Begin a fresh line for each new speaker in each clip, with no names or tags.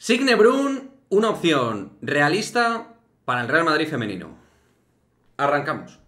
Signe Brun, una opción realista para el Real Madrid femenino. Arrancamos.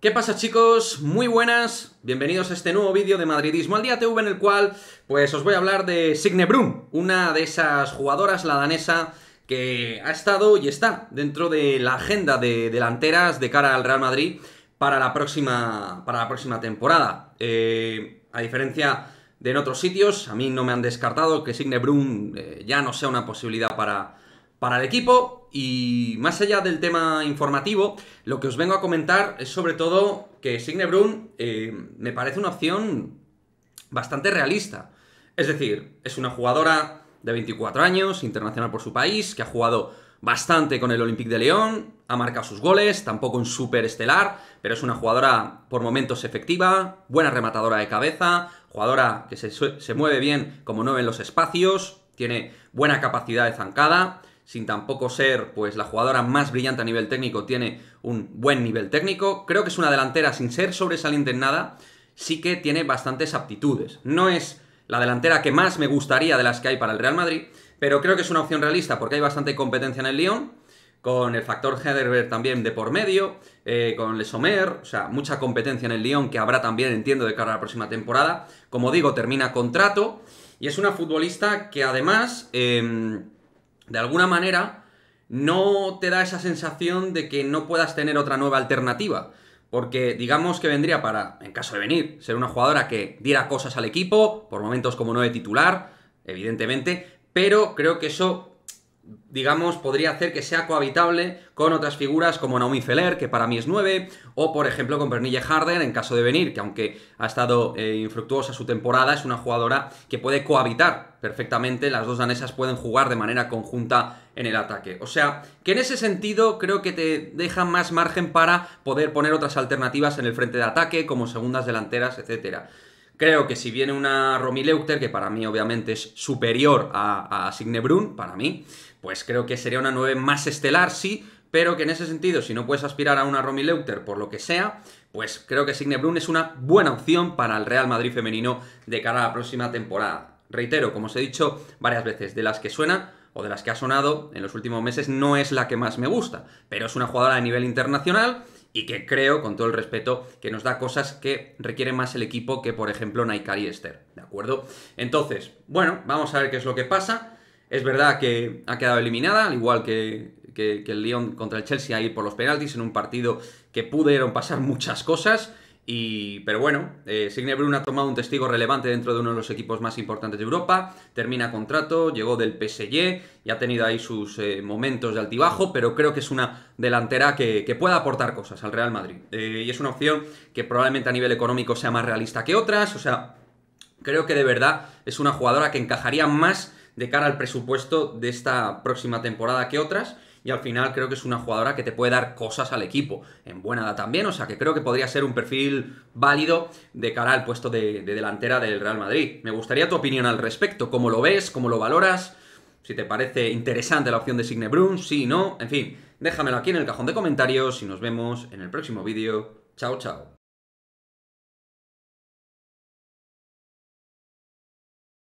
¿Qué pasa chicos? Muy buenas, bienvenidos a este nuevo vídeo de Madridismo al Día TV en el cual pues os voy a hablar de Signe Brun, una de esas jugadoras, la danesa, que ha estado y está dentro de la agenda de delanteras de cara al Real Madrid para la próxima, para la próxima temporada. Eh, a diferencia de en otros sitios, a mí no me han descartado que Signe Brun eh, ya no sea una posibilidad para, para el equipo. Y más allá del tema informativo, lo que os vengo a comentar es sobre todo que Signe Brun eh, me parece una opción bastante realista. Es decir, es una jugadora de 24 años, internacional por su país, que ha jugado bastante con el Olympique de León, ha marcado sus goles, tampoco un súper estelar, pero es una jugadora por momentos efectiva, buena rematadora de cabeza, jugadora que se, mueve bien como no en los espacios, tiene buena capacidad de zancada, sin tampoco ser pues la jugadora más brillante a nivel técnico, tiene un buen nivel técnico, creo que es una delantera sin ser sobresaliente en nada, sí que tiene bastantes aptitudes. No es la delantera que más me gustaría de las que hay para el Real Madrid, pero creo que es una opción realista porque hay bastante competencia en el Lyon, con el factor Hederberg también de por medio, eh, con Le Sommer, o sea, mucha competencia en el Lyon que habrá también, entiendo, de cara a la próxima temporada. Como digo, termina contrato y es una futbolista que además, em, de alguna manera, no te da esa sensación de que no puedas tener otra nueva alternativa. Porque digamos que vendría para, en caso de venir, ser una jugadora que diera cosas al equipo, por momentos como no de titular, evidentemente, pero creo que eso digamos, podría hacer que sea cohabitable con otras figuras como Naomi Feller, que para mí es 9, o por ejemplo con Bernille Harden en caso de venir, que aunque ha estado eh, infructuosa su temporada, es una jugadora que puede cohabitar perfectamente, las dos danesas pueden jugar de manera conjunta en el ataque. O sea, que en ese sentido creo que te deja más margen para poder poner otras alternativas en el frente de ataque, como segundas delanteras, etcétera. Creo que si viene una Romileuter, que para mí obviamente es superior a, Signe Brun para mí, pues creo que sería una 9 más estelar, sí, pero que en ese sentido, si no puedes aspirar a una Romileuter por lo que sea, pues creo que Signe Brun es una buena opción para el Real Madrid femenino de cara a la próxima temporada. Reitero, como os he dicho varias veces, de las que suena o de las que ha sonado en los últimos meses no es la que más me gusta, pero es una jugadora de nivel internacional y que creo, con todo el respeto, que nos da cosas que requiere más el equipo que, por ejemplo, Naikari Esther. ¿De acuerdo? Entonces, bueno, vamos a ver qué es lo que pasa. Es verdad que ha quedado eliminada, al igual que, que, el Lyon contra el Chelsea ahí por los penaltis, en un partido que pudieron pasar muchas cosas pero bueno, eh, Signe Brun ha tomado un testigo relevante dentro de uno de los equipos más importantes de Europa, termina contrato, llegó del PSG y ha tenido ahí sus eh, momentos de altibajo, pero creo que es una delantera que, pueda aportar cosas al Real Madrid. Eh, y es una opción que probablemente a nivel económico sea más realista que otras, o sea, creo que de verdad es una jugadora que encajaría más de cara al presupuesto de esta próxima temporada que otras y al final creo que es una jugadora que te puede dar cosas al equipo, en buena edad también, o sea que creo que podría ser un perfil válido de cara al puesto de, delantera del Real Madrid. Me gustaría tu opinión al respecto, cómo lo ves, cómo lo valoras, si te parece interesante la opción de Signe Brun, sí, no, en fin, déjamelo aquí en el cajón de comentarios y nos vemos en el próximo vídeo. Chao, chao.